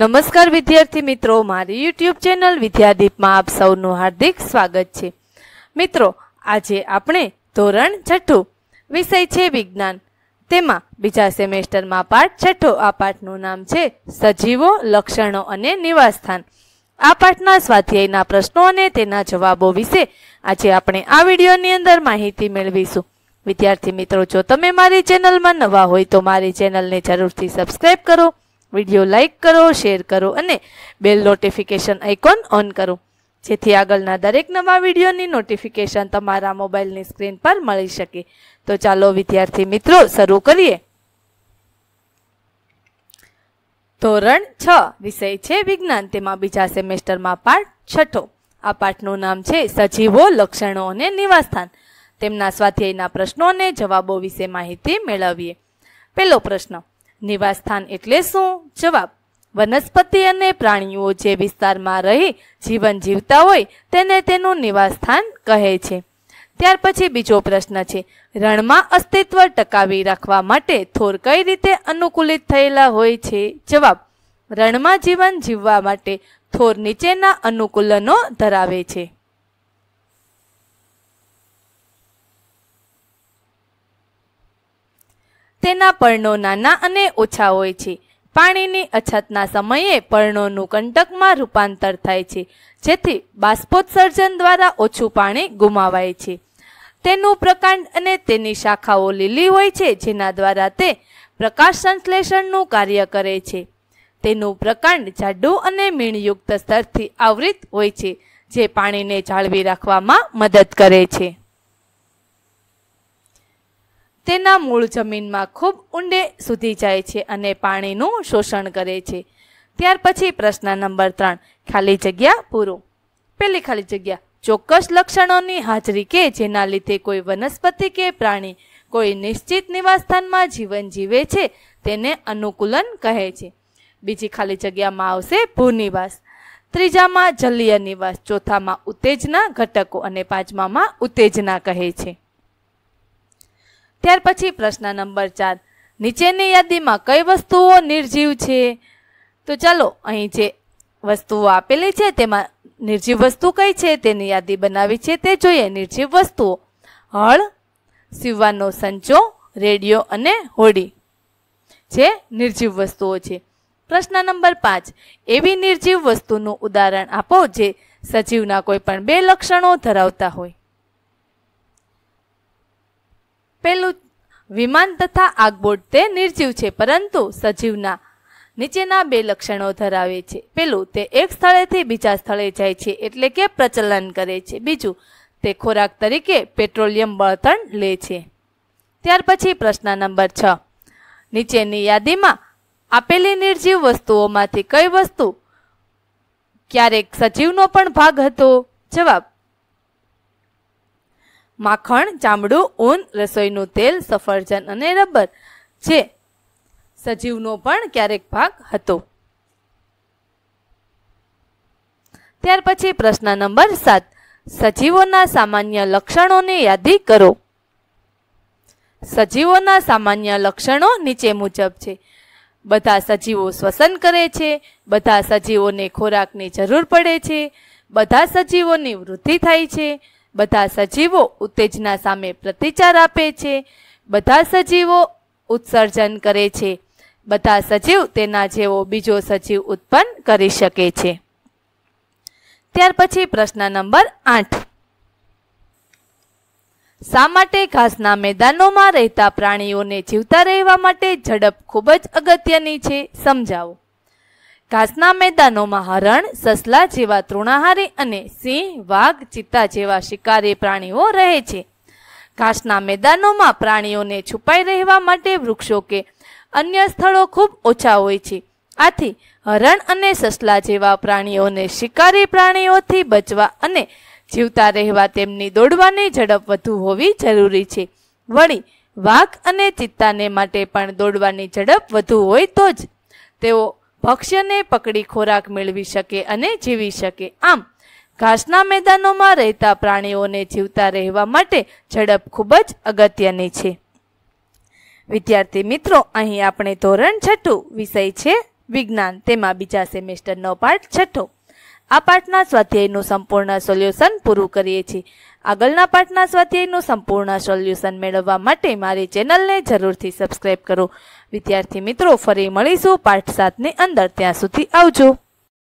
નમસ્કાર વિદ્યાર્થી મિત્રો મારી યુટ્યુબ ચેનલ વિદ્યાદીપમાં આપ સૌનું હાર્દિક સ્વાગત છે મિત્રો આજે આપણે ધોરણ છઠ્ઠું વિષય છે વિજ્ઞાન તેમાં બીજા સેમેસ્ટરમાં પાઠ છઠ્ઠો આ પાઠનું નામ છે સજીવો લક્ષણો અને નિવાસસ્થાન આ પાઠના સ્વાધ્યાયના પ્રશ્નો અને તેના જવાબો વિશે આજે આપણે આ વિડીયોની અંદર માહિતી મેળવીશું વિદ્યાર્થી મિત્રો જો તમે મારી ચેનલમાં નવા હોય તો મારી ચેનલને જરૂરથી સબસ્ક્રાઈબ કરો વિડીયો લાઇક કરો શેર કરો અને બેલ નોટિફિકેશન આઇકોન ઓન કરો જેથી આગળના દરેક નવા વિડીયોની નોટિફિકેશન તમારા મોબાઈલની સ્ક્રીન પર મળી શકે તો ચાલો વિદ્યાર્થી મિત્રો શરૂ કરીએ ધોરણ છ વિષય છે વિજ્ઞાન તેમાં બીજા સેમેસ્ટરમાં પાઠ છઠ્ઠો આ પાઠનું નામ છે સજીવો લક્ષણો અને નિવાસસ્થાન તેમના સ્વાધ્યાયના પ્રશ્નો અને જવાબો વિશે માહિતી મેળવીએ પહેલો પ્રશ્ન નિવાસસ્થાન એટલે શું જવાબ વનસ્પતિ અને પ્રાણીઓ જે વિસ્તારમાં રહી જીવન જીવતા હોય તેને તેનું નિવાસસ્થાન કહે છે ત્યાર પછી બીજો પ્રશ્ન છે રણમાં અસ્તિત્વ ટકાવી રાખવા માટે થોર કઈ રીતે અનુકૂલિત થયેલા હોય છે જવાબ રણમાં જીવન જીવવા માટે થોર નીચેના અનુકૂલનો ધરાવે છે તેના પર્ણો નાના અને ઓછા હોય છે પાણીની અછતના સમયે પર્ણોનું કંટકમાં રૂપાંતર થાય છે જેથી બાષ્પોત્સર્જન દ્વારા ઓછું પાણી ગુમાવાય છે તેનું પ્રકાંડ અને તેની શાખાઓ લીલી હોય છે જેના દ્વારા તે પ્રકાશ સંશ્લેષણનું કાર્ય કરે છે તેનું પ્રકાંડ જાડું અને મીણયુક્ત સ્તરથી આવૃત હોય છે જે પાણીને જાળવી રાખવામાં મદદ કરે છે તેના મૂળ જમીનમાં ખૂબ ઊંડે સુધી જાય છે અને પાણીનું શોષણ કરે છે ત્યાર પછી પ્રશ્ન નંબર ત્રણ ખાલી જગ્યા પૂરો પેલી ખાલી જગ્યા ચોક્કસ લક્ષણોની હાજરી કે જેના લીધે કોઈ વનસ્પતિ કે પ્રાણી કોઈ નિશ્ચિત નિવાસસ્થાનમાં જીવન જીવે છે તેને અનુકૂલન કહે છે બીજી ખાલી જગ્યામાં આવશે ભૂનિવાસ ત્રીજામાં જલીય નિવાસ ચોથામાં ઉત્તેજના ઘટકો અને પાંચમામાં ઉત્તેજના કહે છે ત્યાર પછી પ્રશ્ન નંબર ચાર નીચેની યાદીમાં કઈ વસ્તુઓ નિર્જીવ છે તો ચાલો અહીં જે વસ્તુઓ આપેલી છે તેમાં નિર્જીવ વસ્તુ કઈ છે તેની યાદી બનાવી છે તે જોઈએ નિર્જીવ વસ્તુઓ હળ સીવવાનો સંચો રેડિયો અને હોડી જે નિર્જીવ વસ્તુઓ છે પ્રશ્ન નંબર પાંચ એવી નિર્જીવ વસ્તુનું ઉદાહરણ આપો જે સજીવના કોઈ પણ બે લક્ષણો ધરાવતા હોય પેલું વિમાન તથા આગબોટ તે નિર્જીવ છે પરંતુ સજીવના નીચેના બે લક્ષણો ધરાવે છે પેલું તે એક સ્થળેથી બીજા સ્થળે જાય છે એટલે કે પ્રચલન કરે છે બીજું તે ખોરાક તરીકે પેટ્રોલિયમ બળતણ લે છે ત્યાર પછી પ્રશ્ન નંબર છ નીચેની યાદીમાં આપેલી નિર્જીવ વસ્તુઓમાંથી કઈ વસ્તુ ક્યારેક સજીવનો પણ ભાગ હતો જવાબ માખણ ચામડું ઊન રસોઈનું તેલ સફરજન અને રબર છે સજીવનો પણ ક્યારેક ભાગ હતો ત્યાર પછી પ્રશ્ન નંબર સાત સજીવોના સામાન્ય લક્ષણોની યાદી કરો સજીવોના સામાન્ય લક્ષણો નીચે મુજબ છે બધા સજીવો શ્વસન કરે છે બધા સજીવોને ખોરાકની જરૂર પડે છે બધા સજીવોની વૃદ્ધિ થાય છે બધા સજીવો ઉત્તેજના સામે પ્રતિચાર આપે છે બધા સજીવો ઉત્સર્જન કરે છે બધા સજીવ તેના જેવો બીજો સજીવ ઉત્પન્ન કરી શકે છે ત્યાર પછી પ્રશ્ન નંબર આઠ શા માટે ઘાસના મેદાનોમાં રહેતા પ્રાણીઓને જીવતા રહેવા માટે ઝડપ ખૂબ જ અગત્યની છે સમજાવો ઘાસના મેદાનોમાં હરણ સસલા જેવા તૃણાહારી અને સિંહ વાઘ ચિત્તા જેવા શિકારી પ્રાણીઓ રહે છે ઘાસના મેદાનોમાં પ્રાણીઓને છુપાઈ રહેવા માટે વૃક્ષો કે અન્ય સ્થળો ખૂબ ઓછા હોય છે આથી હરણ અને સસલા જેવા પ્રાણીઓને શિકારી પ્રાણીઓથી બચવા અને જીવતા રહેવા તેમની દોડવાની ઝડપ વધુ હોવી જરૂરી છે વળી વાઘ અને ચિત્તાને માટે પણ દોડવાની ઝડપ વધુ હોય તો જ તેઓ ભક્ષ્યને પકડી ખોરાક મેળવી શકે અને જીવી શકે આમ ઘાસના મેદાનોમાં રહેતા પ્રાણીઓને જીવતા રહેવા માટે ઝડપ ખૂબ જ અગત્યની છે વિદ્યાર્થી મિત્રો અહીં આપણે ધોરણ છઠ્ઠું વિષય છે વિજ્ઞાન તેમાં બીજા સેમેસ્ટરનો પાઠ છઠ્ઠો આ પાઠના સ્વાધ્યાયનું સંપૂર્ણ સોલ્યુશન પૂરું કરીએ છીએ આગળના પાઠના સ્વાધ્યાયનું સંપૂર્ણ સોલ્યુશન મેળવવા માટે મારી ચેનલને જરૂરથી સબસ્ક્રાઇબ કરો વિદ્યાર્થી મિત્રો ફરી મળીશું પાઠ સાતની અંદર ત્યાં સુધી આવજો